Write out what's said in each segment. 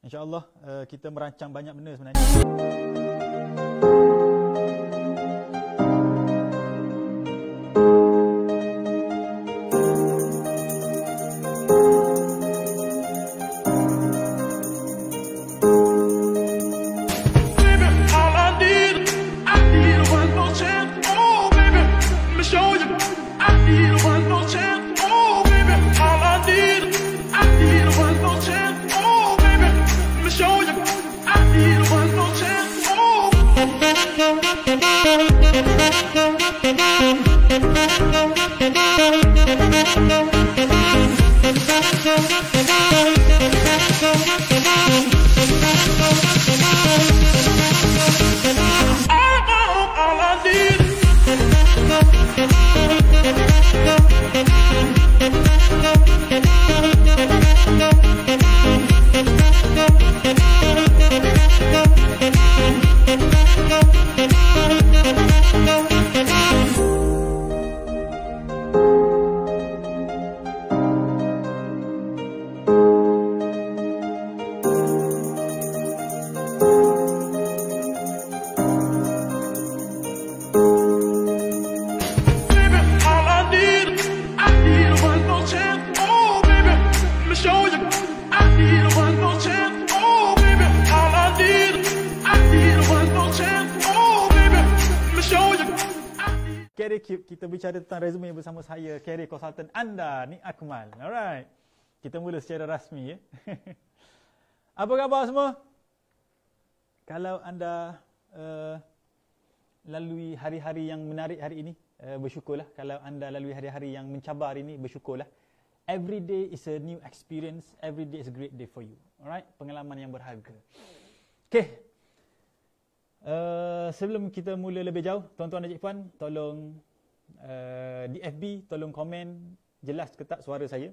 InsyaAllah uh, kita merancang banyak benda sebenarnya. Kerry Cube, kita bicara tentang resume bersama saya, Kerry Consultant anda, ni Akmal. Alright. Kita mula secara rasmi. Ya? Apa khabar semua? Kalau anda uh, lalui hari-hari yang menarik hari ini, uh, bersyukurlah. Kalau anda lalui hari-hari yang mencabar hari ini, bersyukurlah. Every day is a new experience. Every day is a great day for you. Alright? Pengalaman yang berharga. Okay. Eh, sebelum kita mula lebih jauh, tuan-tuan dan cikpuan, tolong uh, di FB, tolong komen jelas ke tak suara saya.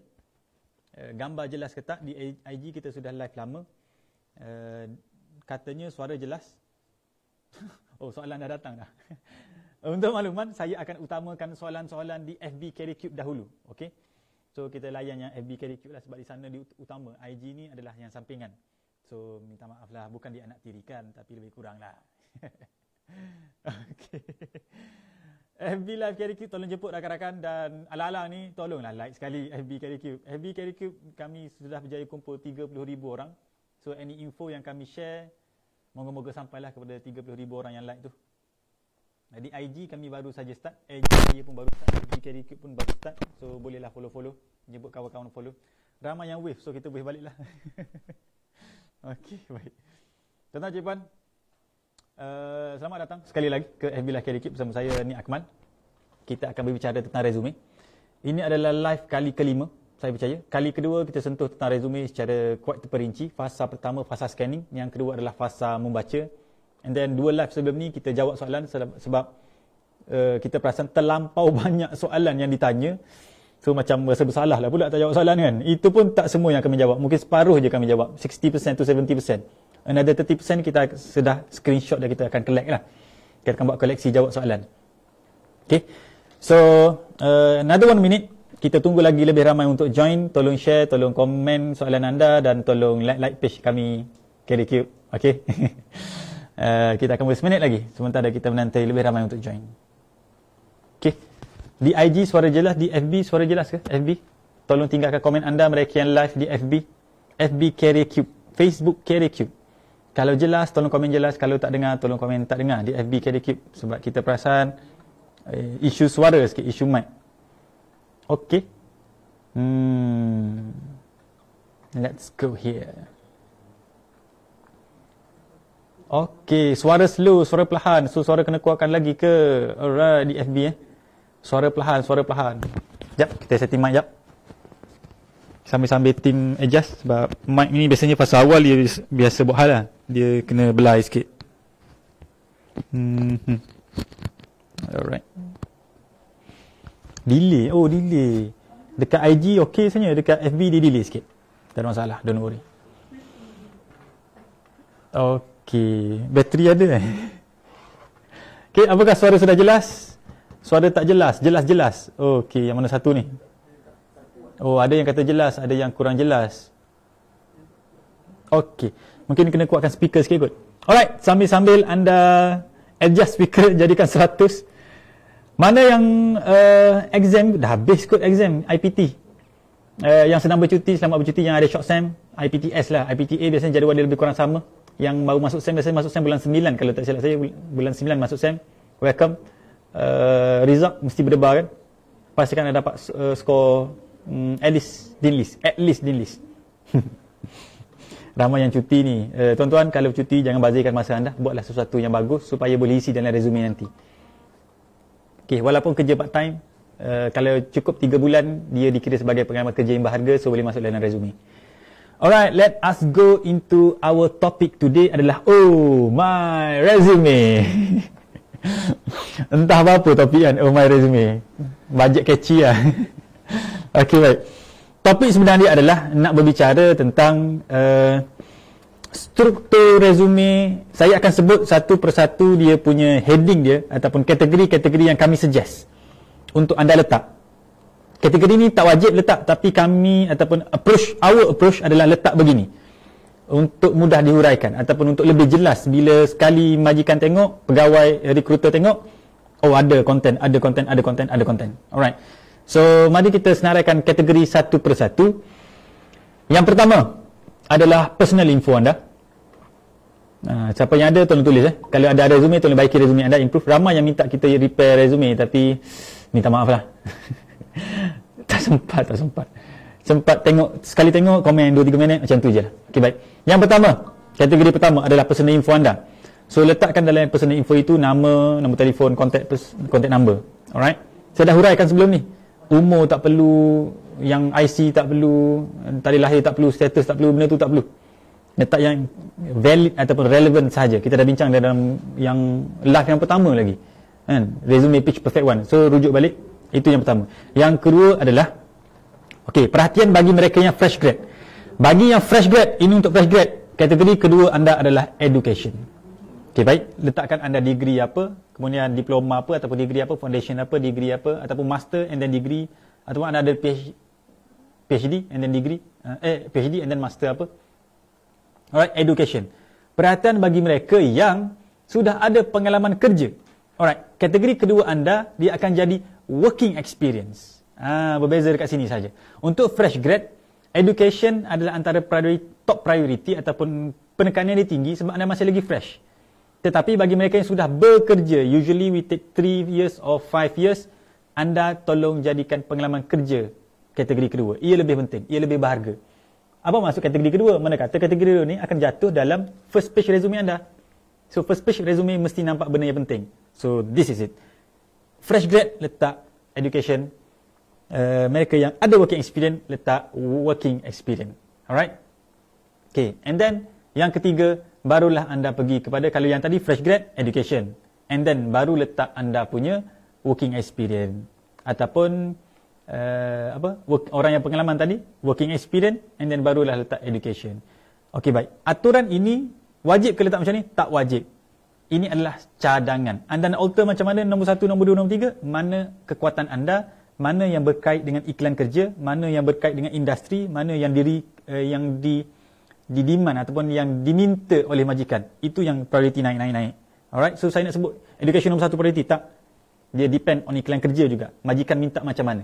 Uh, gambar jelas ke tak, di IG kita sudah live lama. Uh, katanya suara jelas. oh, soalan dah datang dah. Untuk makluman, saya akan utamakan soalan-soalan di FB Carry Cube dahulu. Okay? So, kita layan yang FB Carry Cube lah sebab di sana di utama. IG ni adalah yang sampingan. So, minta maaf lah. Bukan di anak tirikan tapi lebih kurang lah. okay. FB Live Carry Cube tolong jemput rakan-rakan dan alang-alang ni tolonglah like sekali FB Carry Cube. FB Carry Cube kami sudah berjaya kumpul 30,000 orang. So any info yang kami share, moga-moga sampailah kepada 30,000 orang yang like tu. Jadi IG kami baru saja start. IG saya pun baru start. IG Carry Cube pun baru start. So bolehlah follow-follow. Jemput kawan-kawan follow. Ramai yang wave. So kita boleh baliklah. okay, baik. Tuan-tuan, cik Eh, selamat datang sekali lagi ke FB Life Care bersama saya ni Akmal. Kita akan berbicara tentang resume. Ini adalah live kali kelima, saya percaya. Kali kedua kita sentuh tentang resume secara kuat terperinci. Fasa pertama fasa scanning, yang kedua adalah fasa membaca. And then dua live sebelum ni kita jawab soalan sebab uh, kita perasan terlampau banyak soalan yang ditanya. So macam rasa bersalah lah pula tak jawab soalan kan. Itu pun tak semua yang kami jawab. Mungkin separuh je kami jawab. 60% to 70% another 30% kita sudah screenshot dan kita akan collect lah. Kita akan buat koleksi jawab soalan. Okay. So, uh, another one minute. Kita tunggu lagi lebih ramai untuk join. Tolong share, tolong komen soalan anda dan tolong like like page kami. Kelly Cube. Okay. uh, kita akan buat seminit lagi. Sementara kita menanti lebih ramai untuk join. Okay. Di IG suara jelas, di FB suara jelas ke? FB? Tolong tinggalkan komen anda mereka yang live di FB. FB Carry Cube. Facebook Carry Cube. Kalau jelas, tolong komen jelas. Kalau tak dengar, tolong komen tak dengar di FB KD Keep sebab kita perasan eh, isu suara sikit, isu mic. Okay. Hmm. Let's go here. Okay, suara slow, suara perlahan. So, suara kena kuatkan lagi ke? Alright, di FB eh. Suara perlahan, suara perlahan. Sekejap, kita setting mic sekejap sambil-sambil tim adjust eh, sebab mic ni biasanya pas awal dia biasa buat hal lah. Dia kena belai sikit. Hmm. Alright. Delay. Oh, delay. Dekat IG okey sebenarnya. Dekat FB dia delay sikit. Tak ada masalah. Don't worry. Okay. Bateri ada eh? Okay, apakah suara sudah jelas? Suara tak jelas? Jelas-jelas? Okay, yang mana satu ni? Oh, ada yang kata jelas, ada yang kurang jelas. Okey. Mungkin kena kuatkan speaker sikit kot. Alright, sambil-sambil anda adjust speaker jadikan 100. Mana yang uh, exam dah habis kot exam IPT. Uh, eh, yang sedang bercuti, selamat bercuti yang ada short sem, IPTS lah. IPTA biasanya jadual dia lebih kurang sama. Yang baru masuk sem biasanya masuk sem bulan 9 kalau tak silap saya bulan 9 masuk sem. Welcome. Uh, result mesti berdebar kan? Pastikan anda dapat uh, skor hmm, at least din list at least din list ramai yang cuti ni uh, tuan-tuan kalau cuti jangan bazirkan masa anda buatlah sesuatu yang bagus supaya boleh isi dalam resume nanti Okay, walaupun kerja part time uh, kalau cukup 3 bulan dia dikira sebagai pengalaman kerja yang berharga so boleh masuk dalam resume Alright, let us go into our topic today adalah Oh my resume Entah apa-apa topik kan, oh my resume Budget catchy lah Okey baik. Topik sebenarnya adalah nak berbicara tentang uh, struktur resume. Saya akan sebut satu persatu dia punya heading dia ataupun kategori-kategori yang kami suggest untuk anda letak. Kategori ni tak wajib letak tapi kami ataupun approach our approach adalah letak begini. Untuk mudah dihuraikan ataupun untuk lebih jelas bila sekali majikan tengok, pegawai eh, rekruter tengok, oh ada content, ada content, ada content, ada content. Alright. So, mari kita senaraikan kategori satu persatu. Yang pertama adalah personal info anda. Uh, siapa yang ada, tolong tulis. Eh. Kalau ada resume, tolong baiki resume anda. Improve. Ramai yang minta kita repair resume tapi minta maaf lah. tak sempat, tak sempat. Sempat tengok, sekali tengok, komen 2-3 minit, macam tu je lah. Okay, baik. Yang pertama, kategori pertama adalah personal info anda. So, letakkan dalam personal info itu nama, nombor telefon, contact, contact number. Alright? Saya dah huraikan sebelum ni umur tak perlu yang IC tak perlu tarikh lahir tak perlu status tak perlu benda tu tak perlu letak yang valid ataupun relevant saja. kita dah bincang dalam yang live yang pertama lagi kan resume pitch perfect one so rujuk balik itu yang pertama yang kedua adalah ok perhatian bagi mereka yang fresh grad bagi yang fresh grad ini untuk fresh grad kategori kedua anda adalah education Okey baik, letakkan anda degree apa, kemudian diploma apa ataupun degree apa, foundation apa, degree apa ataupun master and then degree ataupun anda ada PhD and then degree eh, eh PhD and then master apa? Alright, education. Perhatian bagi mereka yang sudah ada pengalaman kerja. Alright, kategori kedua anda dia akan jadi working experience. Ah, berbeza dekat sini saja. Untuk fresh grad, education adalah antara priority, top priority ataupun penekanan dia tinggi sebab anda masih lagi fresh. Tetapi bagi mereka yang sudah bekerja, usually we take three years or five years, anda tolong jadikan pengalaman kerja kategori kedua. Ia lebih penting, ia lebih berharga. Apa maksud kategori kedua? Mana kata kategori kedua ni akan jatuh dalam first page resume anda. So first page resume mesti nampak benda yang penting. So this is it. Fresh grad letak education. Uh, mereka yang ada working experience letak working experience. Alright? Okay, and then yang ketiga, barulah anda pergi kepada kalau yang tadi fresh grad education and then baru letak anda punya working experience ataupun uh, apa work, orang yang pengalaman tadi working experience and then barulah letak education okey baik aturan ini wajib ke letak macam ni tak wajib ini adalah cadangan anda nak alter macam mana nombor 1 nombor 2 nombor 3 mana kekuatan anda mana yang berkait dengan iklan kerja mana yang berkait dengan industri mana yang diri uh, yang di didiman ataupun yang diminta oleh majikan. Itu yang prioriti naik-naik-naik. Alright, so saya nak sebut education nombor satu prioriti. Tak, dia depend on iklan kerja juga. Majikan minta macam mana.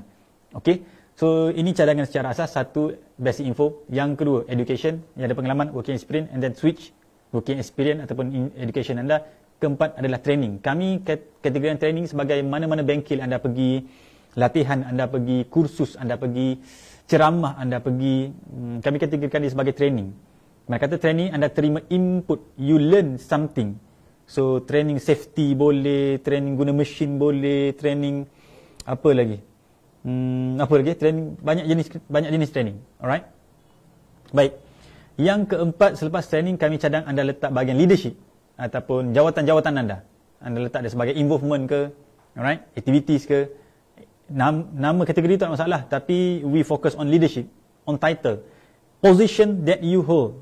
Okay, so ini cadangan secara asas. Satu, basic info. Yang kedua, education. Yang ada pengalaman, working experience. And then switch, working experience ataupun education anda. Keempat adalah training. Kami kategori training sebagai mana-mana bengkel anda pergi, latihan anda pergi, kursus anda pergi, ceramah anda pergi. Hmm, kami kategorikan dia sebagai training. Mak kata training anda terima input, you learn something. So training safety boleh, training guna mesin boleh, training apa lagi? Hmm, apa lagi? Training banyak jenis banyak jenis training. Alright. Baik. Yang keempat selepas training kami cadang anda letak bahagian leadership ataupun jawatan-jawatan anda. Anda letak dia sebagai involvement ke, alright? Activities ke. Nama, nama kategori tu tak masalah tapi we focus on leadership, on title. Position that you hold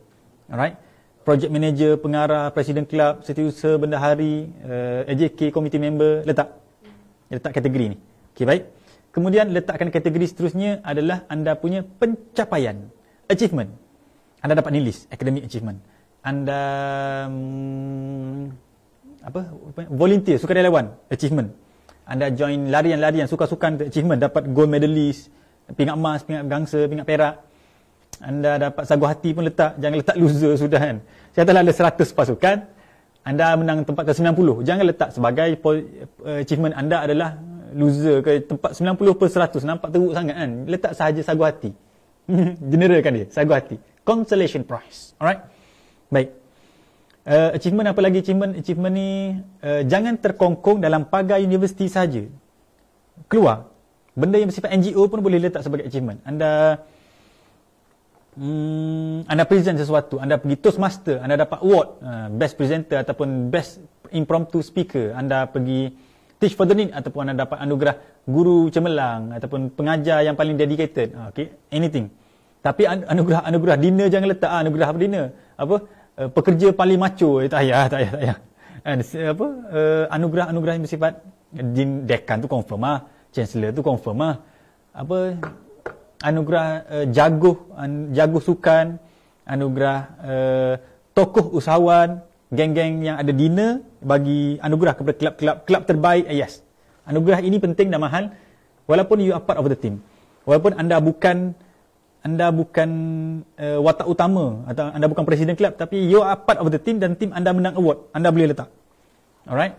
alright project manager pengarah presiden club, setiausaha bendahari uh, eh, AJK komiti member letak letak kategori ni Okay, baik kemudian letakkan kategori seterusnya adalah anda punya pencapaian achievement anda dapat nilis, list academic achievement anda um, apa volunteer suka relawan, achievement anda join larian-larian suka-sukan achievement dapat gold medalist pingat emas pingat gangsa pingat perak anda dapat sagu hati pun letak jangan letak loser sudah kan Saya katalah ada 100 pasukan anda menang tempat ke 90 jangan letak sebagai eh, achievement anda adalah loser ke tempat 90 per 100 nampak teruk sangat kan letak sahaja sagu hati kan dia sagu hati consolation prize alright baik uh, achievement apa lagi achievement achievement ni uh, jangan terkongkong dalam pagar universiti saja keluar benda yang bersifat NGO pun boleh letak sebagai achievement anda Hmm, anda present sesuatu, anda pergi Toastmaster, anda dapat award, uh, best presenter ataupun best impromptu speaker, anda pergi teach for the need ataupun anda dapat anugerah guru cemerlang ataupun pengajar yang paling dedicated, uh, ha, okay, anything. Tapi anugerah-anugerah dinner jangan letak, uh, anugerah apa dinner, apa, uh, pekerja paling maco, eh, tak payah, tak payah, tak payah. And, apa, uh, eh, anugerah-anugerah yang bersifat, eh, dekan tu confirm lah, uh, chancellor tu confirm lah, apa, anugerah uh, jaguh an, jaguh sukan anugerah uh, tokoh usahawan geng-geng yang ada dinner bagi anugerah kepada kelab-kelab kelab terbaik uh, yes anugerah ini penting dan mahal walaupun you are part of the team walaupun anda bukan anda bukan uh, watak utama atau anda bukan presiden kelab tapi you are part of the team dan team anda menang award anda boleh letak alright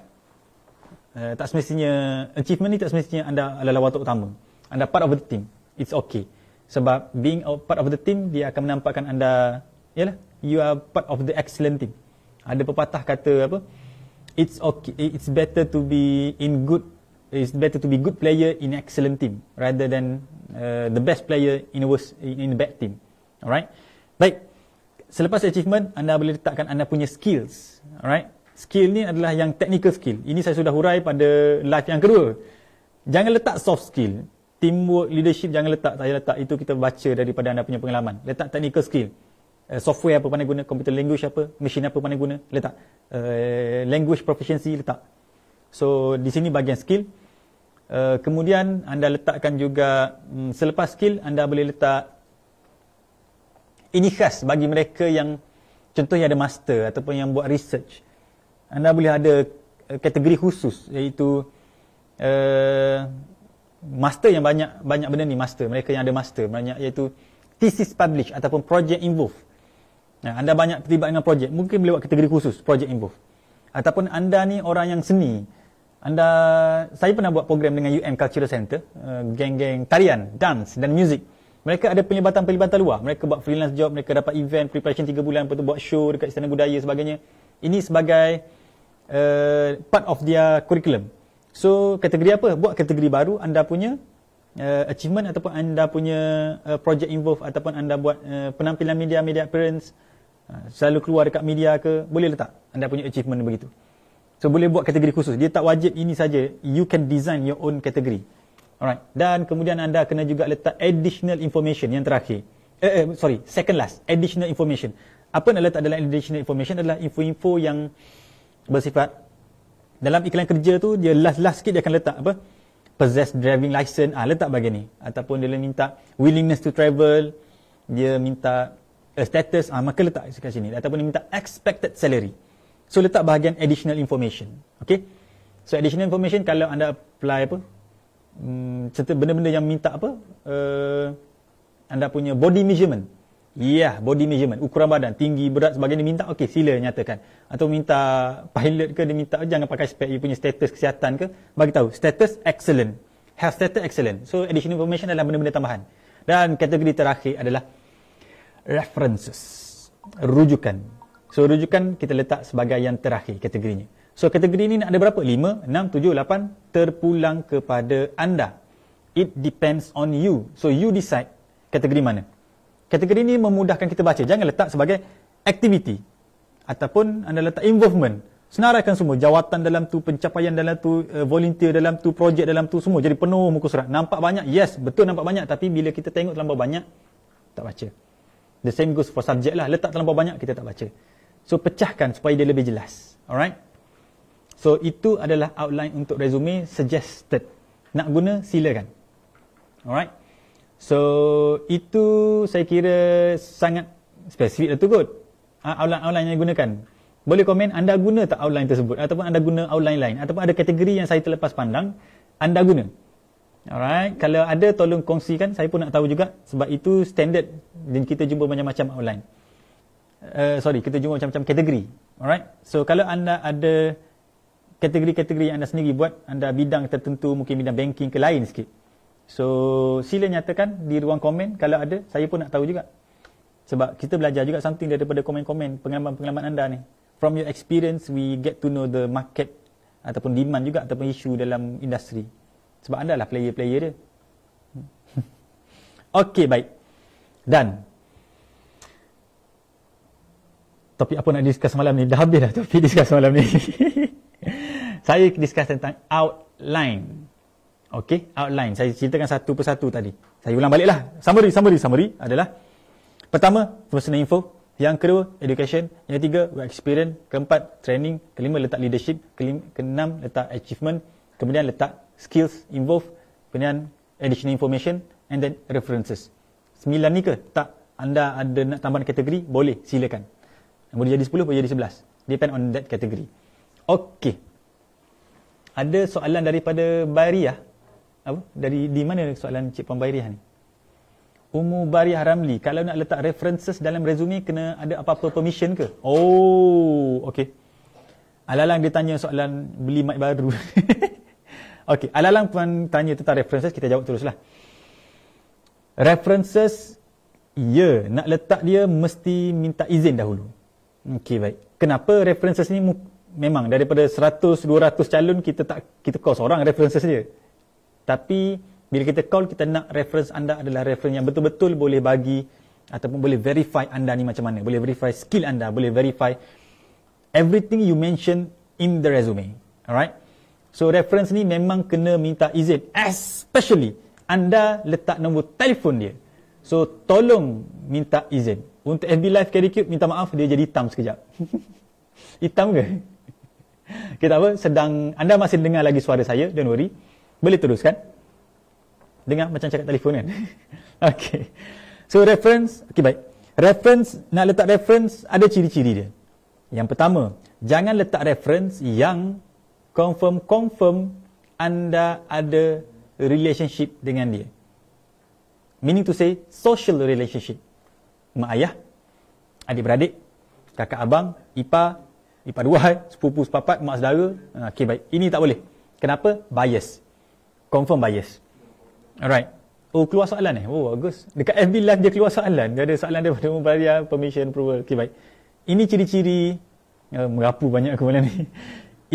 uh, tak semestinya achievement ni tak semestinya anda adalah watak utama anda part of the team it's okay. Sebab being part of the team, dia akan menampakkan anda, yalah, you are part of the excellent team. Ada pepatah kata apa, it's okay, it's better to be in good, it's better to be good player in excellent team rather than uh, the best player in a worst, in a bad team. Alright? Baik, selepas achievement, anda boleh letakkan anda punya skills. Alright? Skill ni adalah yang technical skill. Ini saya sudah hurai pada live yang kedua. Jangan letak soft skill teamwork leadership jangan letak saya letak itu kita baca daripada anda punya pengalaman letak technical skill uh, software apa pandai guna computer language apa machine apa pandai guna letak uh, language proficiency letak so di sini bahagian skill uh, kemudian anda letakkan juga um, selepas skill anda boleh letak ini khas bagi mereka yang contohnya ada master ataupun yang buat research anda boleh ada kategori khusus iaitu master yang banyak banyak benda ni master mereka yang ada master banyak iaitu thesis publish ataupun project involve ya, anda banyak terlibat dengan projek mungkin boleh buat kategori khusus project involve ataupun anda ni orang yang seni anda saya pernah buat program dengan UM Cultural Center uh, eh, geng-geng tarian dance dan music mereka ada penyebatan pelibatan luar mereka buat freelance job mereka dapat event preparation 3 bulan untuk buat show dekat istana budaya sebagainya ini sebagai uh, part of their curriculum So kategori apa? Buat kategori baru anda punya uh, achievement ataupun anda punya uh, project involve ataupun anda buat uh, penampilan media media appearance uh, selalu keluar dekat media ke boleh letak anda punya achievement begitu. So boleh buat kategori khusus. Dia tak wajib ini saja. You can design your own kategori. Alright. Dan kemudian anda kena juga letak additional information yang terakhir. Eh, eh sorry, second last. Additional information. Apa nak letak dalam additional information adalah info-info yang bersifat dalam iklan kerja tu dia last-last sikit dia akan letak apa possess driving license ah letak bagi ni ataupun dia minta willingness to travel dia minta a eh, status ah maka letak kat sini ataupun dia minta expected salary so letak bahagian additional information okay so additional information kalau anda apply apa hmm, benda-benda yang minta apa uh, anda punya body measurement Yeah, body measurement, ukuran badan, tinggi, berat sebagainya minta, okey, sila nyatakan. Atau minta pilot ke dia minta jangan pakai spek you punya status kesihatan ke, bagi tahu status excellent. Health status excellent. So additional information adalah benda-benda tambahan. Dan kategori terakhir adalah references. Rujukan. So rujukan kita letak sebagai yang terakhir kategorinya. So kategori ini nak ada berapa? 5, 6, 7, 8 terpulang kepada anda. It depends on you. So you decide kategori mana. Kategori ini memudahkan kita baca. Jangan letak sebagai aktiviti ataupun anda letak involvement. Senaraikan semua jawatan dalam tu, pencapaian dalam tu, eh, volunteer dalam tu, projek dalam tu semua jadi penuh muka surat. Nampak banyak? Yes, betul nampak banyak tapi bila kita tengok terlalu banyak tak baca. The same goes for subject lah. Letak terlalu banyak kita tak baca. So pecahkan supaya dia lebih jelas. Alright? So itu adalah outline untuk resume suggested. Nak guna silakan. Alright? So itu saya kira sangat spesifik lah tu kot. Outline-outline ha, yang digunakan. Boleh komen anda guna tak outline tersebut ataupun anda guna outline lain ataupun ada kategori yang saya terlepas pandang anda guna. Alright, kalau ada tolong kongsikan saya pun nak tahu juga sebab itu standard dan kita jumpa macam-macam outline. Uh, sorry, kita jumpa macam-macam kategori. Alright. So kalau anda ada kategori-kategori yang anda sendiri buat, anda bidang tertentu, mungkin bidang banking ke lain sikit. So, sila nyatakan di ruang komen kalau ada, saya pun nak tahu juga. Sebab kita belajar juga something daripada komen-komen, pengalaman-pengalaman anda ni. From your experience, we get to know the market ataupun demand juga ataupun isu dalam industri. Sebab anda lah player-player dia. okay, baik. Dan topik apa nak discuss malam ni? Dah habis dah topik discuss malam ni. saya discuss tentang outline. Okey, outline. Saya ceritakan satu persatu tadi. Saya ulang baliklah. Summary, summary, summary adalah pertama, personal info. Yang kedua, education. Yang ketiga, work experience. Keempat, training. Kelima, letak leadership. Keenam, letak achievement. Kemudian letak skills involved. Kemudian additional information and then references. Sembilan ni ke? Tak. Anda ada nak tambahan kategori? Boleh, silakan. Boleh jadi sepuluh, boleh jadi sebelas. Depend on that kategori. Okey. Ada soalan daripada Bari lah. Ya? apa? Dari di mana soalan Cik Puan Bairiah ni? Umu Bariah Ramli, kalau nak letak references dalam resume kena ada apa-apa permission ke? Oh, okey. Alalang dia tanya soalan beli mic baru. okey, Alalang pun tanya tentang references, kita jawab teruslah. References Ya, yeah. nak letak dia mesti minta izin dahulu. Okey, baik. Kenapa references ni memang daripada 100 200 calon kita tak kita call seorang references dia. Tapi bila kita call kita nak reference anda adalah reference yang betul-betul boleh bagi ataupun boleh verify anda ni macam mana. Boleh verify skill anda, boleh verify everything you mention in the resume. Alright? So reference ni memang kena minta izin especially anda letak nombor telefon dia. So tolong minta izin. Untuk FB Live Carry Cube minta maaf dia jadi hitam sekejap. hitam ke? Kita okay, apa? Sedang anda masih dengar lagi suara saya, don't worry. Boleh teruskan? Dengar macam cakap telefon kan? okay. So reference, okay baik. Reference, nak letak reference, ada ciri-ciri dia. Yang pertama, jangan letak reference yang confirm-confirm anda ada relationship dengan dia. Meaning to say, social relationship. Mak ayah, adik-beradik, kakak abang, ipa, ipa dua, sepupu, sepapat, mak sedara. Ah, okay baik, ini tak boleh. Kenapa? Bias confirm bias. Alright. Oh, keluar soalan eh? Oh, bagus. Dekat FB Live dia keluar soalan. Dia ada soalan daripada Mubariah, permission, approval. Okay, baik. Ini ciri-ciri, uh, merapu banyak aku malam ni.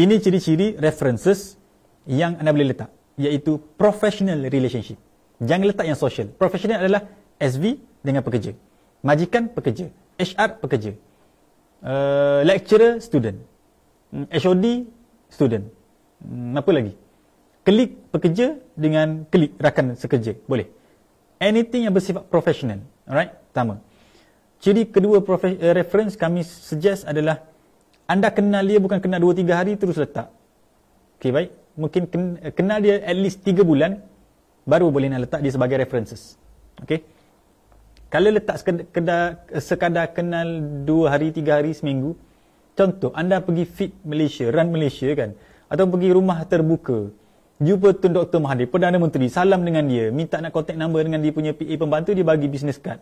Ini ciri-ciri references yang anda boleh letak. Iaitu professional relationship. Jangan letak yang social. Professional adalah SV dengan pekerja. Majikan, pekerja. HR, pekerja. Uh, lecturer, student. HOD, hmm, student. Hmm, apa lagi? klik pekerja dengan klik rakan sekerja. Boleh. Anything yang bersifat professional. Alright? Pertama. Ciri kedua profes- uh, eh, reference kami suggest adalah anda kenal dia bukan kenal 2-3 hari terus letak. Okay, baik. Mungkin ken- eh, kenal dia at least 3 bulan baru boleh nak letak dia sebagai references. Okay? Kalau letak sekedar, eh, sekadar kenal 2 hari, 3 hari, seminggu contoh anda pergi fit Malaysia, run Malaysia kan atau pergi rumah terbuka jumpa tu Dr. Mahathir, Perdana Menteri, salam dengan dia, minta nak contact number dengan dia punya PA pembantu, dia bagi business card.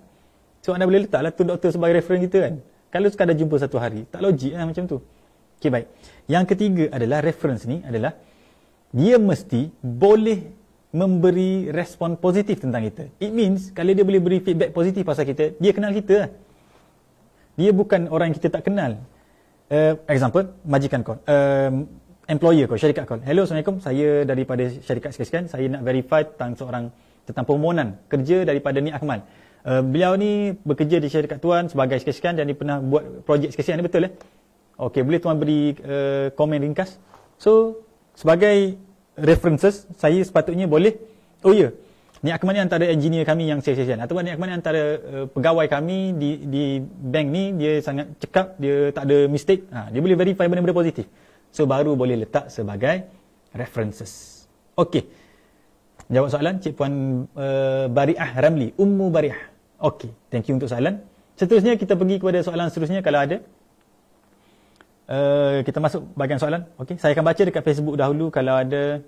So anda boleh letaklah tu Dr. sebagai referen kita kan. Kalau sekadar jumpa satu hari, tak logik lah macam tu. Okay, baik. Yang ketiga adalah reference ni adalah dia mesti boleh memberi respon positif tentang kita. It means kalau dia boleh beri feedback positif pasal kita, dia kenal kita. Lah. Dia bukan orang yang kita tak kenal. Uh, example, majikan kau. Uh, eh, employer kau, syarikat kau. Hello, Assalamualaikum. Saya daripada syarikat sekian-sekian. Saya nak verify tentang seorang tentang permohonan kerja daripada ni Akmal. Uh, beliau ni bekerja di syarikat tuan sebagai sekian-sekian dan dia pernah buat projek sekian-sekian. Ini betul eh? Okey, boleh tuan beri uh, komen ringkas? So, sebagai references, saya sepatutnya boleh. Oh ya, yeah. ni Akmal ni antara engineer kami yang sekian-sekian. Ataupun ni Akmal ni antara uh, pegawai kami di di bank ni, dia sangat cekap, dia tak ada mistake. Ha, dia boleh verify benda-benda positif. So baru boleh letak sebagai references. Okey. Jawab soalan Cik Puan uh, Bariah Ramli, Ummu Bariah. Okey, thank you untuk soalan. Seterusnya kita pergi kepada soalan seterusnya kalau ada. Uh, kita masuk bahagian soalan. Okey, saya akan baca dekat Facebook dahulu kalau ada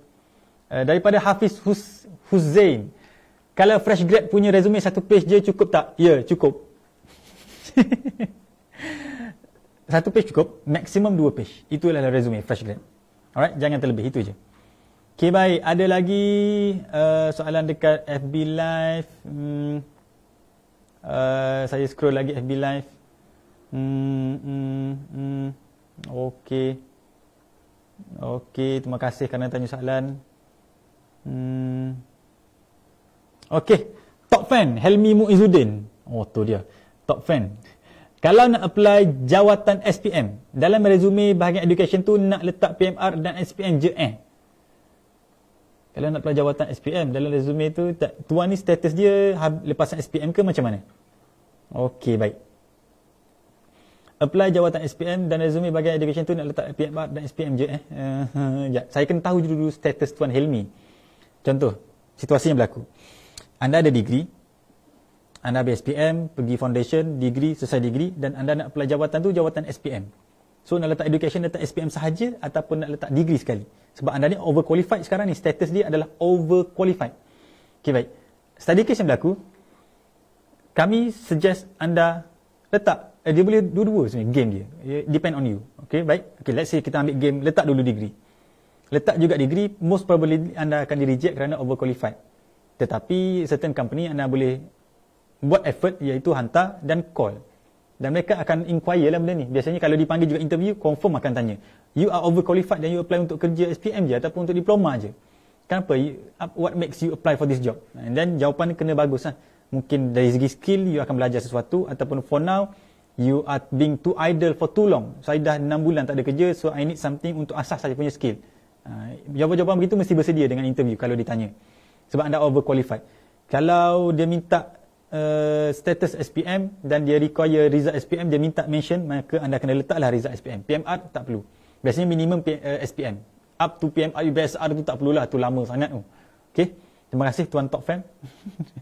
uh, daripada Hafiz Hus Huzain. Kalau fresh grad punya resume satu page je cukup tak? Ya, yeah, cukup. satu page cukup, maksimum dua page. Itu adalah resume fresh grad. Alright, jangan terlebih, itu je. Okay, baik. Ada lagi uh, soalan dekat FB Live. Hmm. Uh, saya scroll lagi FB Live. Hmm, hmm, hmm. Okay. Okay, terima kasih kerana tanya soalan. Hmm. Okay, top fan Helmi Muizuddin. Oh, tu dia. Top fan. Kalau nak apply jawatan SPM, dalam resume bahagian education tu nak letak PMR dan SPM je eh. Kalau nak apply jawatan SPM, dalam resume tu, tuan ni status dia lepasan SPM ke macam mana? Okey, baik. Apply jawatan SPM dan resume bahagian education tu nak letak PMR dan SPM je eh. Uh, saya kena tahu dulu status tuan Helmi. Contoh, situasi yang berlaku. Anda ada degree, anda habis SPM, pergi foundation, degree, selesai degree dan anda nak apply jawatan tu jawatan SPM. So nak letak education letak SPM sahaja ataupun nak letak degree sekali. Sebab anda ni over qualified sekarang ni, status dia adalah over qualified. Okay baik. Study case yang berlaku, kami suggest anda letak, eh, dia boleh dua-dua sebenarnya game dia. It depend on you. Okay baik. Okay let's say kita ambil game, letak dulu degree. Letak juga degree, most probably anda akan di reject kerana qualified. Tetapi certain company anda boleh buat effort iaitu hantar dan call. Dan mereka akan inquire lah benda ni. Biasanya kalau dipanggil juga interview, confirm akan tanya. You are overqualified dan you apply untuk kerja SPM je ataupun untuk diploma je. Kenapa? What makes you apply for this job? And then jawapan kena bagus lah. Mungkin dari segi skill, you akan belajar sesuatu ataupun for now, you are being too idle for too long. So, I dah 6 bulan tak ada kerja, so I need something untuk asas saya punya skill. Uh, jawapan-jawapan begitu mesti bersedia dengan interview kalau ditanya. Sebab anda overqualified. Kalau dia minta uh, status SPM dan dia require result SPM, dia minta mention, maka anda kena letaklah result SPM. PMR tak perlu. Biasanya minimum P, uh, eh, SPM. Up to PMR, UBSR tu tak perlulah. Tu lama sangat tu. Okay. Terima kasih Tuan Top Fan.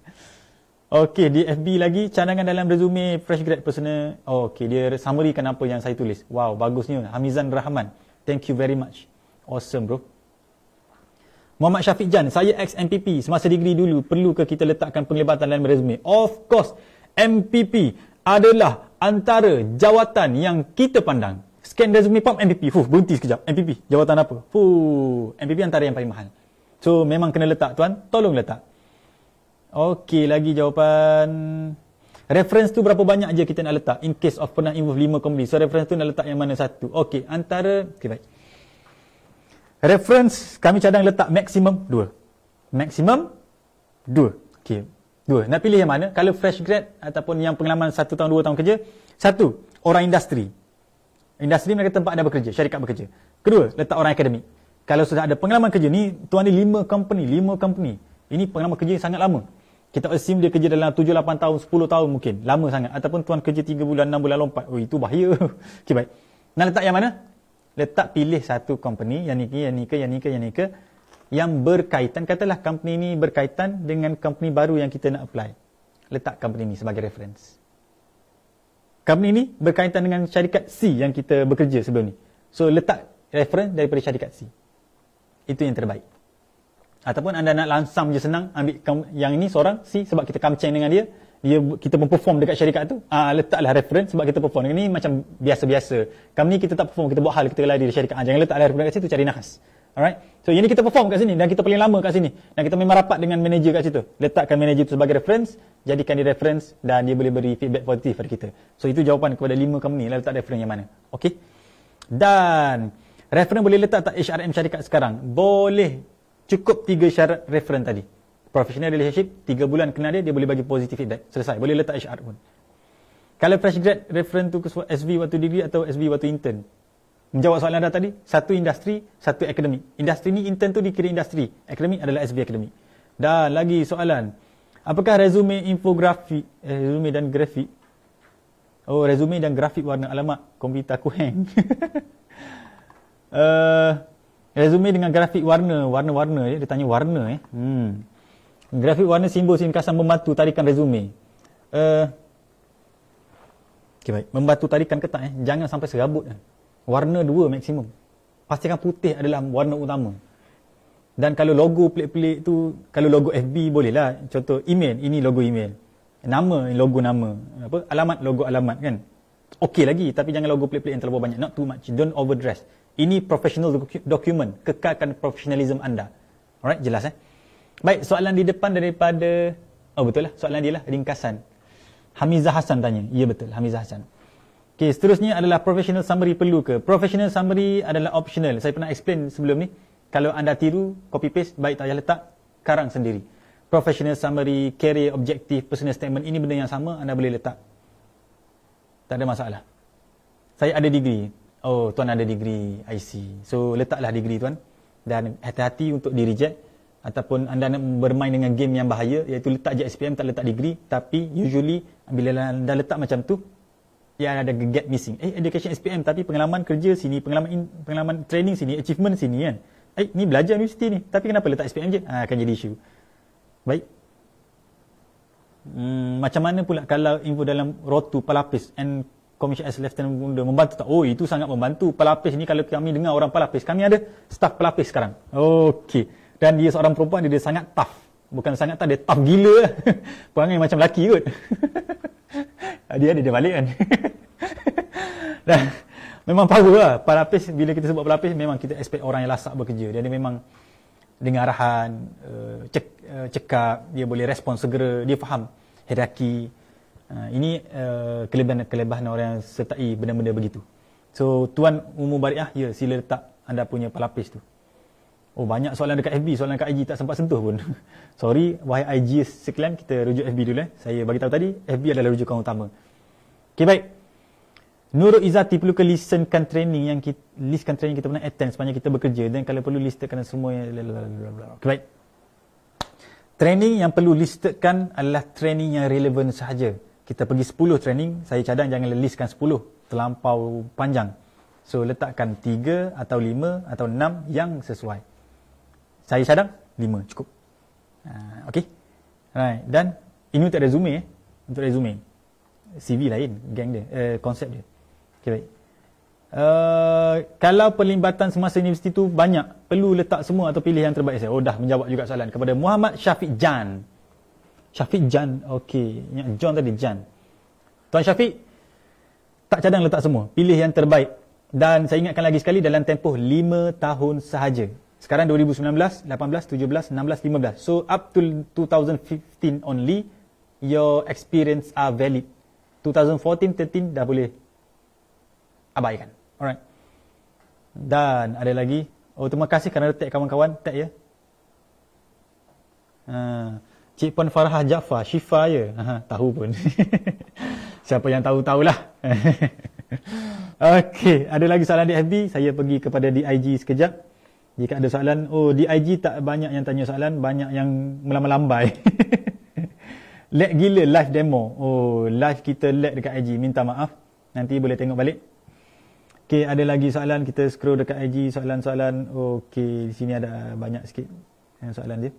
okay, di FB lagi, cadangan dalam resume fresh grad personal. Oh, okay, dia summary kenapa yang saya tulis. Wow, bagusnya. Hamizan Rahman. Thank you very much. Awesome, bro. Muhammad Syafiq Jan, saya ex-MPP semasa degree dulu, perlu ke kita letakkan penglibatan dalam resume? Of course, MPP adalah antara jawatan yang kita pandang. Scan resume pump MPP. Fuh, berhenti sekejap. MPP, jawatan apa? Fuh, MPP antara yang paling mahal. So, memang kena letak tuan. Tolong letak. Okey, lagi jawapan. Reference tu berapa banyak je kita nak letak in case of pernah involve lima company. So, reference tu nak letak yang mana satu. Okey, antara... Okey, baik reference kami cadang letak maksimum 2. Maksimum 2. Okey. 2. Nak pilih yang mana? Kalau fresh grad ataupun yang pengalaman 1 tahun 2 tahun kerja. Satu, orang industri. Industri mereka tempat anda bekerja, syarikat bekerja. Kedua, letak orang akademik. Kalau sudah ada pengalaman kerja ni, tuan dia 5 company, 5 company. Ini pengalaman kerja yang sangat lama. Kita assume dia kerja dalam 7 8 tahun, 10 tahun mungkin. Lama sangat ataupun tuan kerja 3 bulan, 6 bulan lompat. Oh, itu bahaya. Okey baik. Nak letak yang mana? letak pilih satu company yang ni ke yang ni ke yang ni ke yang ni ke yang berkaitan katalah company ni berkaitan dengan company baru yang kita nak apply letak company ni sebagai reference company ni berkaitan dengan syarikat C yang kita bekerja sebelum ni so letak reference daripada syarikat C itu yang terbaik ataupun anda nak lansam je senang ambil yang ini seorang C sebab kita kamceng dengan dia dia kita perform dekat syarikat tu uh, letaklah reference sebab kita perform ni macam biasa-biasa kami ni kita tak perform kita buat hal kita lari di syarikat uh, jangan letaklah reference kat situ cari nafas. alright so ini kita perform kat sini dan kita paling lama kat sini dan kita memang rapat dengan manager kat situ letakkan manager tu sebagai reference jadikan dia reference dan dia boleh beri feedback positif pada kita so itu jawapan kepada lima company lah letak reference yang mana Okay dan reference boleh letak tak HRM syarikat sekarang boleh cukup tiga syarat reference tadi professional relationship 3 bulan kenal dia dia boleh bagi positive feedback selesai boleh letak HR pun kalau fresh grad referent tu SV waktu degree atau SV waktu intern menjawab soalan anda tadi satu industri satu akademik industri ni intern tu dikira industri akademik adalah SV akademik dan lagi soalan apakah resume infografi eh, resume dan grafik oh resume dan grafik warna alamat komputer aku hang uh, resume dengan grafik warna warna-warna ya dia tanya warna eh hmm Grafik warna simbol singkasan membantu tarikan resume. Uh, okay, baik. Membantu tarikan ketat eh. Jangan sampai serabut. Eh. Warna dua maksimum. Pastikan putih adalah warna utama. Dan kalau logo pelik-pelik tu, kalau logo FB bolehlah. Contoh email, ini logo email. Nama, logo nama. Apa? Alamat, logo alamat kan. Okey lagi, tapi jangan logo pelik-pelik yang terlalu banyak. Not too much. Don't overdress. Ini professional document. Kekalkan profesionalism anda. Alright, jelas eh. Baik, soalan di depan daripada Oh betul lah, soalan dia lah, ringkasan Hamizah Hassan tanya Ya betul, Hamizah Hassan. Okay, seterusnya adalah professional summary perlu ke? Professional summary adalah optional Saya pernah explain sebelum ni Kalau anda tiru, copy paste, baik tak payah letak Karang sendiri Professional summary, career, objektif, personal statement Ini benda yang sama, anda boleh letak Tak ada masalah Saya ada degree Oh, tuan ada degree, IC, So, letaklah degree tuan Dan hati-hati untuk di reject ataupun anda nak bermain dengan game yang bahaya iaitu letak je SPM tak letak degree tapi usually bila anda letak macam tu ya ada gap missing eh education SPM tapi pengalaman kerja sini pengalaman in, pengalaman training sini achievement sini kan eh ni belajar universiti ni tapi kenapa letak SPM je ah, akan jadi isu baik hmm, macam mana pula kalau info dalam rotu palapis and Commission as Lieutenant Bunda membantu tak? Oh, itu sangat membantu. Pelapis ni kalau kami dengar orang pelapis, kami ada staff pelapis sekarang. Okey. Dan dia seorang perempuan dia, dia sangat tough. Bukan sangat tough, dia tough gila. Perangai macam lelaki kot. dia ada dia balik kan. Dan memang power lah. Pelapis, bila kita sebut pelapis, memang kita expect orang yang lasak bekerja. Dia ada memang dengan arahan, eh, cek, eh, cekap, dia boleh respon segera, dia faham hierarki. Eh, ini kelebihan-kelebihan orang yang sertai benda-benda begitu. So, Tuan Umum Bariah, ya, sila letak anda punya pelapis tu. Oh banyak soalan dekat FB, soalan dekat IG tak sempat sentuh pun. Sorry, wahai IG sekalian, kita rujuk FB dulu eh. Saya bagi tahu tadi, FB adalah rujukan utama. Okay, baik. Nurul Izzati perlu ke listenkan training yang kita, listkan training kita pernah attend sepanjang kita bekerja dan kalau perlu listkan semua yang Okay, baik. Training yang perlu listkan adalah training yang relevan sahaja. Kita pergi 10 training, saya cadang jangan listkan 10. Terlampau panjang. So, letakkan 3 atau 5 atau 6 yang sesuai saya cadang 5 cukup. Uh, ah, okay. Right. Dan ini untuk resume. Eh. Untuk resume. CV lain. Gang dia. Uh, eh, konsep dia. Okay baik. Uh, kalau perlibatan semasa universiti tu banyak perlu letak semua atau pilih yang terbaik saya. Oh dah menjawab juga soalan kepada Muhammad Syafiq Jan. Syafiq Jan. Okey, John tadi Jan. Tuan Syafiq tak cadang letak semua, pilih yang terbaik. Dan saya ingatkan lagi sekali dalam tempoh 5 tahun sahaja. Sekarang 2019, 18, 17, 16, 15. So up to 2015 only, your experience are valid. 2014, 13 dah boleh abaikan. Alright. Dan ada lagi. Oh terima kasih kerana tag kawan-kawan. Tag ya. Uh, Cik Puan Farhah Jaffa, Syifa ya. Aha, tahu pun. Siapa yang tahu, tahulah. okay, ada lagi soalan di FB. Saya pergi kepada di IG sekejap. Jika ada soalan, oh di IG tak banyak yang tanya soalan, banyak yang melambai-lambai. lag gila live demo. Oh, live kita lag dekat IG. Minta maaf. Nanti boleh tengok balik. Okay, ada lagi soalan. Kita scroll dekat IG. Soalan-soalan. Okay, di sini ada banyak sikit soalan dia.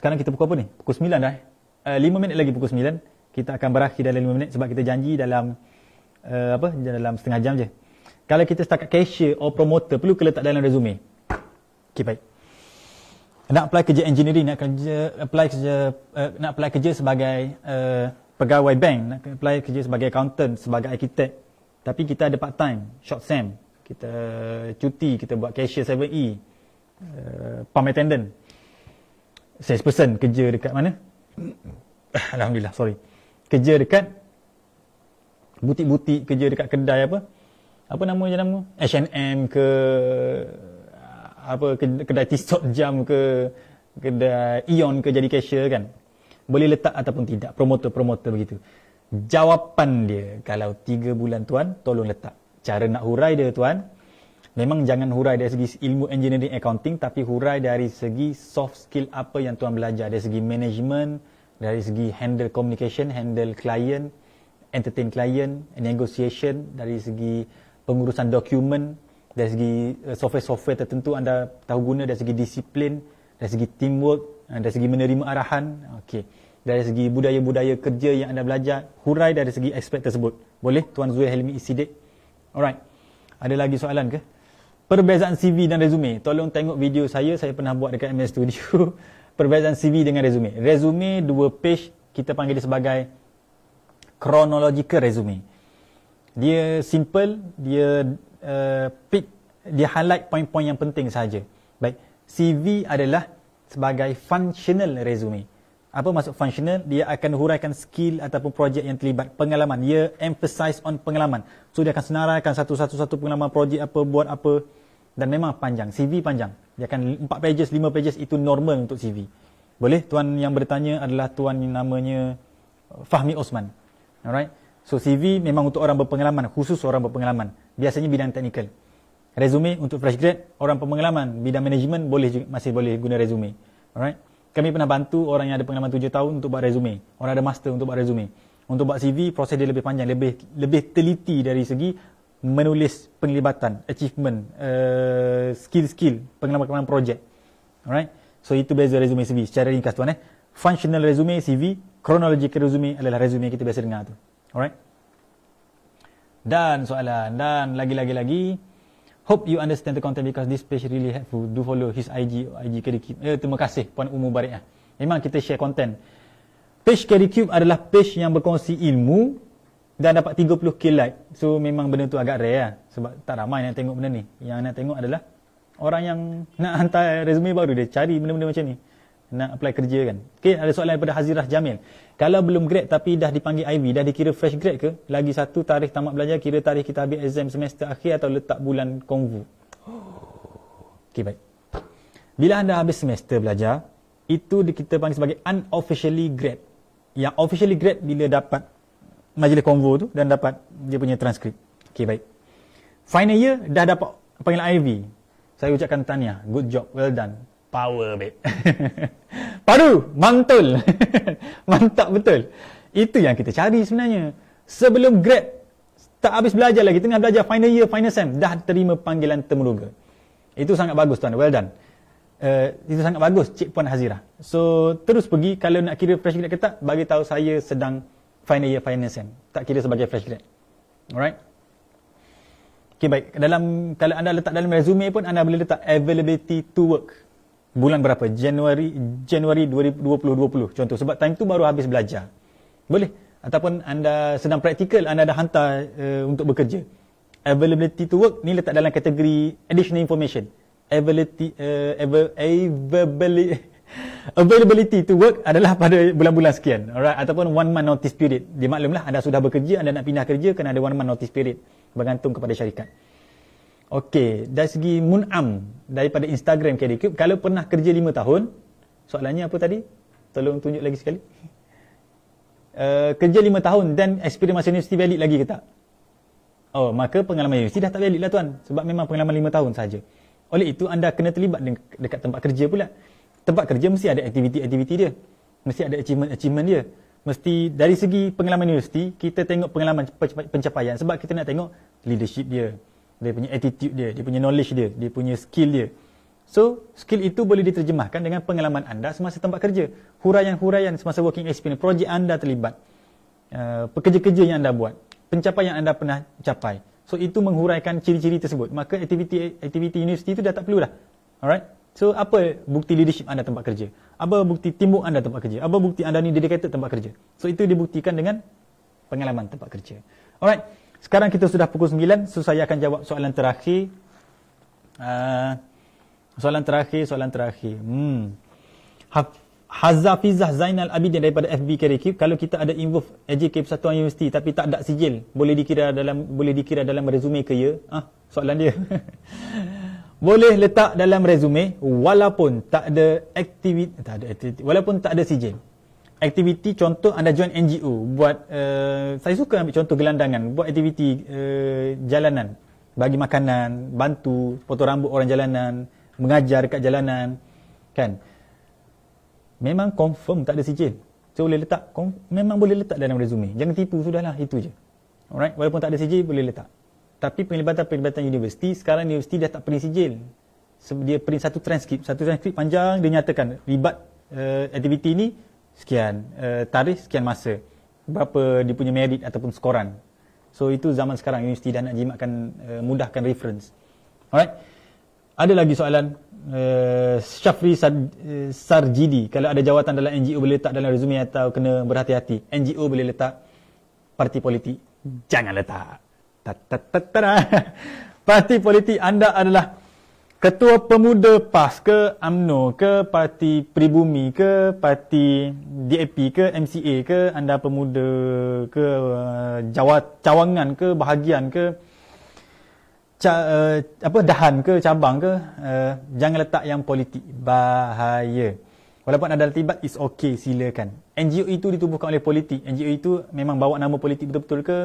Sekarang kita pukul apa ni? Pukul 9 dah. Uh, eh? 5 eh, minit lagi pukul 9. Kita akan berakhir dalam 5 minit sebab kita janji dalam uh, apa? Dalam setengah jam je. Kalau kita setakat cashier or promoter perlu ke letak dalam resume? Okey baik. Nak apply kerja engineering, nak kerja apply kerja uh, nak apply kerja sebagai uh, pegawai bank, nak apply kerja sebagai accountant, sebagai architect. Tapi kita ada part time, short sem. Kita cuti, kita buat cashier 7E. Uh, eh, pump attendant. Sales person kerja dekat mana? Alhamdulillah, sorry. Kerja dekat butik-butik, kerja dekat kedai apa? apa nama jam tu? H&M ke apa kedai Tissot jam ke kedai Eon ke jadi cashier kan. Boleh letak ataupun tidak promoter-promoter begitu. Jawapan dia kalau 3 bulan tuan tolong letak. Cara nak hurai dia tuan memang jangan hurai dari segi ilmu engineering accounting tapi hurai dari segi soft skill apa yang tuan belajar dari segi management, dari segi handle communication, handle client, entertain client, negotiation dari segi pengurusan dokumen dari segi eh, software-software tertentu anda tahu guna dari segi disiplin dari segi teamwork eh, dari segi menerima arahan okey dari segi budaya-budaya kerja yang anda belajar hurai dari segi aspek tersebut boleh tuan Zuhair Helmi Isidik alright ada lagi soalan ke perbezaan CV dan resume tolong tengok video saya saya pernah buat dekat MS Studio perbezaan CV dengan resume resume dua page kita panggil dia sebagai chronological resume dia simple dia uh, pick dia highlight poin-poin yang penting saja. baik CV adalah sebagai functional resume apa maksud functional dia akan huraikan skill ataupun projek yang terlibat pengalaman dia emphasize on pengalaman so dia akan senaraikan satu-satu satu pengalaman projek apa buat apa dan memang panjang CV panjang dia akan 4 pages 5 pages itu normal untuk CV boleh tuan yang bertanya adalah tuan yang namanya Fahmi Osman alright So CV memang untuk orang berpengalaman, khusus orang berpengalaman. Biasanya bidang teknikal. Resume untuk fresh grad, orang berpengalaman bidang manajemen boleh masih boleh guna resume. Alright. Kami pernah bantu orang yang ada pengalaman 7 tahun untuk buat resume. Orang ada master untuk buat resume. Untuk buat CV, proses dia lebih panjang, lebih lebih teliti dari segi menulis penglibatan, achievement, uh, skill-skill, pengalaman-pengalaman projek. Alright. So itu beza resume CV secara ringkas tuan eh. Functional resume CV, chronological resume adalah resume kita biasa dengar tu. Alright. Dan soalan dan lagi-lagi lagi. Hope you understand the content because this page really helpful. Do follow his IG IG Kerry Cube. Eh, terima kasih Puan Umu Barik. Eh. Memang kita share content. Page Kerry Cube adalah page yang berkongsi ilmu dan dapat 30k like. So memang benda tu agak rare lah. Sebab tak ramai yang tengok benda ni. Yang nak tengok adalah orang yang nak hantar resume baru dia cari benda-benda macam ni nak apply kerja kan. Okey, ada soalan daripada Hazirah Jamil. Kalau belum grad tapi dah dipanggil IV, dah dikira fresh grad ke? Lagi satu, tarikh tamat belajar kira tarikh kita habis exam semester akhir atau letak bulan konvu? Okey, baik. Bila anda habis semester belajar, itu kita panggil sebagai unofficially grad. Yang officially grad bila dapat majlis konvo tu dan dapat dia punya transkrip. Okey, baik. Final year dah dapat panggilan IV. Saya ucapkan tahniah. Good job. Well done power bet. Padu, mantul. Mantap betul. Itu yang kita cari sebenarnya. Sebelum grad, tak habis belajar lagi. Tengah belajar final year, final sem. Dah terima panggilan temuduga. Itu sangat bagus tuan. Well done. Uh, itu sangat bagus, Cik Puan Hazira. So, terus pergi. Kalau nak kira fresh grade ke tak, bagi tahu saya sedang final year, final sem. Tak kira sebagai fresh grade. Alright? Okay, baik. Dalam, kalau anda letak dalam resume pun, anda boleh letak availability to work bulan berapa? Januari Januari 2020 contoh sebab time tu baru habis belajar. Boleh ataupun anda sedang praktikal anda dah hantar uh, untuk bekerja. Availability to work ni letak dalam kategori additional information. Availability uh, eh, ever, availability Availability to work adalah pada bulan-bulan sekian Alright, ataupun one month notice period Dimaklumlah anda sudah bekerja, anda nak pindah kerja Kena ada one month notice period Bergantung kepada syarikat Okey, dari segi Munam daripada Instagram KDQ, kalau pernah kerja 5 tahun, soalannya apa tadi? Tolong tunjuk lagi sekali. Uh, kerja 5 tahun dan experience masa universiti valid lagi ke tak? Oh, maka pengalaman universiti dah tak valid lah tuan. Sebab memang pengalaman 5 tahun saja. Oleh itu, anda kena terlibat de- dekat tempat kerja pula. Tempat kerja mesti ada aktiviti-aktiviti dia. Mesti ada achievement-achievement dia. Mesti dari segi pengalaman universiti, kita tengok pengalaman pencapaian. Sebab kita nak tengok leadership dia dia punya attitude dia, dia punya knowledge dia, dia punya skill dia. So, skill itu boleh diterjemahkan dengan pengalaman anda semasa tempat kerja. Huraian-huraian semasa working experience, projek anda terlibat. Uh, pekerja-kerja yang anda buat. Pencapaian yang anda pernah capai. So, itu menghuraikan ciri-ciri tersebut. Maka, aktiviti aktiviti universiti itu dah tak perlu dah. Alright? So, apa bukti leadership anda tempat kerja? Apa bukti timbuk anda tempat kerja? Apa bukti anda ni dedicated tempat kerja? So, itu dibuktikan dengan pengalaman tempat kerja. Alright? Sekarang kita sudah pukul 9, so saya akan jawab soalan terakhir. Uh, soalan terakhir, soalan terakhir. Hmm. Ha- Hazafizah Zainal Abidin daripada FB Kerikip, kalau kita ada involve AJK Persatuan Universiti tapi tak ada sijil, boleh dikira dalam boleh dikira dalam resume ke ya? Ah, soalan dia. boleh letak dalam resume walaupun tak ada aktiviti, tak ada aktiviti, walaupun tak ada sijil aktiviti contoh anda join NGO buat uh, saya suka ambil contoh gelandangan buat aktiviti uh, jalanan bagi makanan bantu potong rambut orang jalanan mengajar dekat jalanan kan memang confirm tak ada sijil so boleh letak memang boleh letak dalam resume jangan tipu sudahlah itu je alright walaupun tak ada sijil boleh letak tapi penglibatan-penglibatan universiti sekarang universiti dah tak print sijil dia print satu transkrip satu transkrip panjang dia nyatakan libat uh, eh, aktiviti ni sekian uh, tarikh sekian masa berapa dia punya merit ataupun skoran so itu zaman sekarang universiti dah nak jimatkan uh, mudahkan reference alright ada lagi soalan uh, Syafri Sar, uh, Sarjidi kalau ada jawatan dalam NGO boleh letak dalam resume atau kena berhati-hati NGO boleh letak parti politik jangan letak ta ta ta parti politik anda adalah ketua pemuda PAS ke AMNO ke parti pribumi ke parti DAP ke MCA ke anda pemuda ke eh, jawat cawangan ke bahagian ke ca, uh, apa dahan ke cabang ke uh, jangan letak yang politik bahaya walaupun ada tibat is okay silakan NGO itu ditubuhkan oleh politik NGO itu memang bawa nama politik betul-betul ke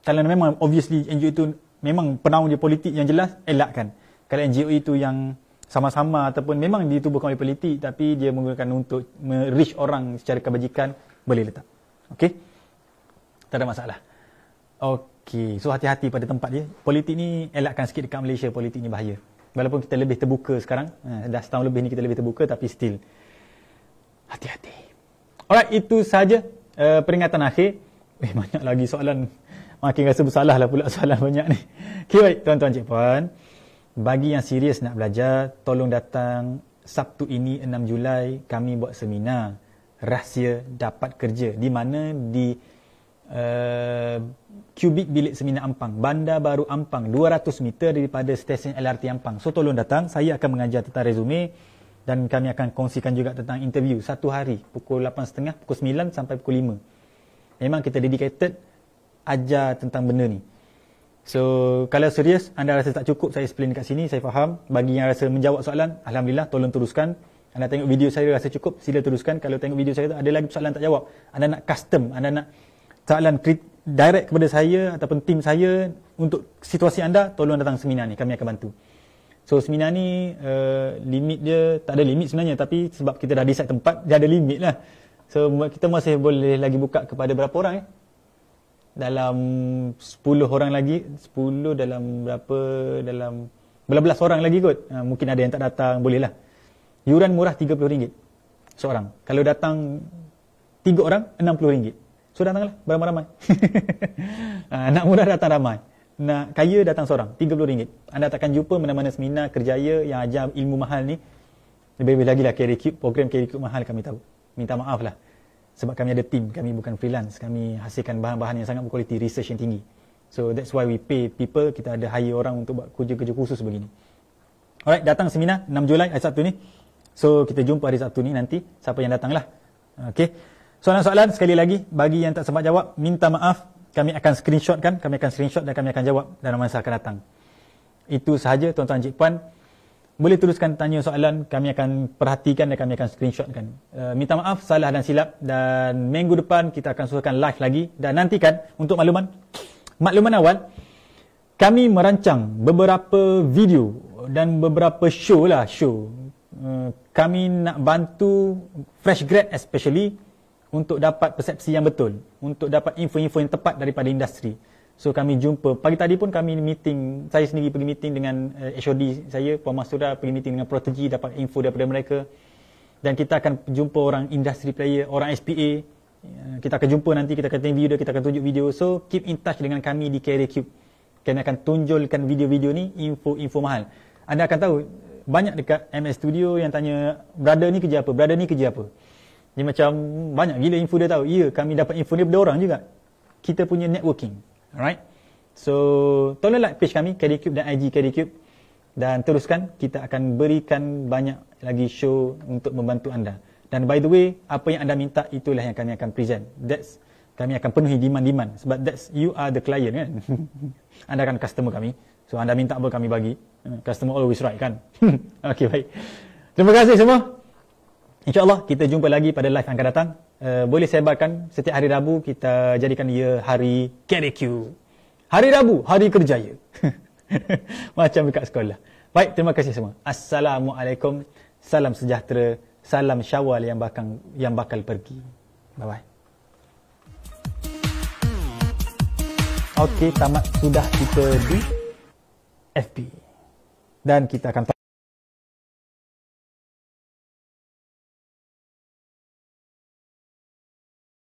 kalau memang obviously NGO itu memang penaung dia politik yang jelas elakkan kalau NGO itu e yang sama-sama ataupun memang ditubuhkan oleh peliti tapi dia menggunakan untuk reach orang secara kebajikan boleh letak. Okey. Tak ada masalah. Okey, so hati-hati pada tempat dia. Politik ni elakkan sikit dekat Malaysia, politik ni bahaya. Walaupun kita lebih terbuka sekarang, eh, dah setahun lebih ni kita lebih terbuka tapi still hati-hati. Alright, itu saja uh, eh, peringatan akhir. Eh, banyak lagi soalan. Makin rasa bersalah lah pula soalan banyak ni. Okay, baik, tuan-tuan cik puan bagi yang serius nak belajar tolong datang Sabtu ini 6 Julai kami buat seminar rahsia dapat kerja di mana di uh, eh, kubik bilik seminar Ampang Bandar Baru Ampang 200 meter daripada stesen LRT Ampang so tolong datang saya akan mengajar tentang resume dan kami akan kongsikan juga tentang interview satu hari pukul 8.30 pukul 9 sampai pukul 5 memang kita dedicated ajar tentang benda ni So kalau serius anda rasa tak cukup saya explain dekat sini, saya faham. Bagi yang rasa menjawab soalan, alhamdulillah tolong teruskan. Anda tengok video saya rasa cukup, sila teruskan. Kalau tengok video saya ada lagi soalan tak jawab, anda nak custom, anda nak soalan direct kepada saya ataupun tim saya untuk situasi anda, tolong datang seminar ni, kami akan bantu. So seminar ni uh, limit dia tak ada limit sebenarnya tapi sebab kita dah decide tempat, dia ada limit lah. So kita masih boleh lagi buka kepada berapa orang eh? dalam 10 orang lagi 10 dalam berapa dalam belas belas orang lagi kot ha, mungkin ada yang tak datang boleh lah yuran murah RM30 seorang kalau datang 3 orang RM60 so datanglah beramai-ramai ha, nak murah datang ramai nak kaya datang seorang RM30 anda takkan jumpa mana-mana seminar kerjaya yang ajar ilmu mahal ni lebih-lebih lagi lah program kerikut mahal kami tahu minta maaf lah sebab kami ada team, kami bukan freelance, kami hasilkan bahan-bahan yang sangat berkualiti, research yang tinggi. So that's why we pay people, kita ada hire orang untuk buat kerja-kerja khusus begini. Alright, datang seminar 6 Julai hari Sabtu ni. So kita jumpa hari Sabtu ni nanti, siapa yang datang lah. Okay. Soalan-soalan sekali lagi, bagi yang tak sempat jawab, minta maaf. Kami akan screenshot kan, kami akan screenshot dan kami akan jawab dalam masa akan datang. Itu sahaja tuan-tuan cik puan. -tuan, boleh teruskan tanya soalan kami akan perhatikan dan kami akan screenshotkan uh, minta maaf salah dan silap dan minggu depan kita akan suruhkan live lagi dan nantikan untuk makluman makluman awal kami merancang beberapa video dan beberapa show lah show uh, kami nak bantu fresh grad especially untuk dapat persepsi yang betul untuk dapat info-info yang tepat daripada industri So kami jumpa pagi tadi pun kami meeting saya sendiri pergi meeting dengan uh, eh, HOD saya Puan Masuda pergi meeting dengan Protegi dapat info daripada mereka dan kita akan jumpa orang industry player orang SPA uh, eh, kita akan jumpa nanti kita akan tengok video kita akan tunjuk video so keep in touch dengan kami di Career Cube kami akan tunjulkan video-video ni info-info mahal anda akan tahu banyak dekat MS Studio yang tanya brother ni kerja apa brother ni kerja apa dia macam banyak gila info dia tahu ya kami dapat info daripada orang juga kita punya networking Alright. So, tolonglah like page kami, KDCube dan IG KDCube. Dan teruskan, kita akan berikan banyak lagi show untuk membantu anda. Dan by the way, apa yang anda minta, itulah yang kami akan present. That's, kami akan penuhi demand-demand. Sebab that's, you are the client kan. anda kan customer kami. So, anda minta apa kami bagi. Eh, customer always right kan. okay, baik. Terima kasih semua. InsyaAllah, kita jumpa lagi pada live yang akan datang. Eh, boleh sebarkan setiap hari Rabu kita jadikan ia hari KDQ. Hari Rabu, hari kerjaya. Macam dekat sekolah. Baik, terima kasih semua. Assalamualaikum. Salam sejahtera. Salam Syawal yang bakal yang bakal pergi. Bye bye. Okey, tamat sudah kita di FB. Dan kita akan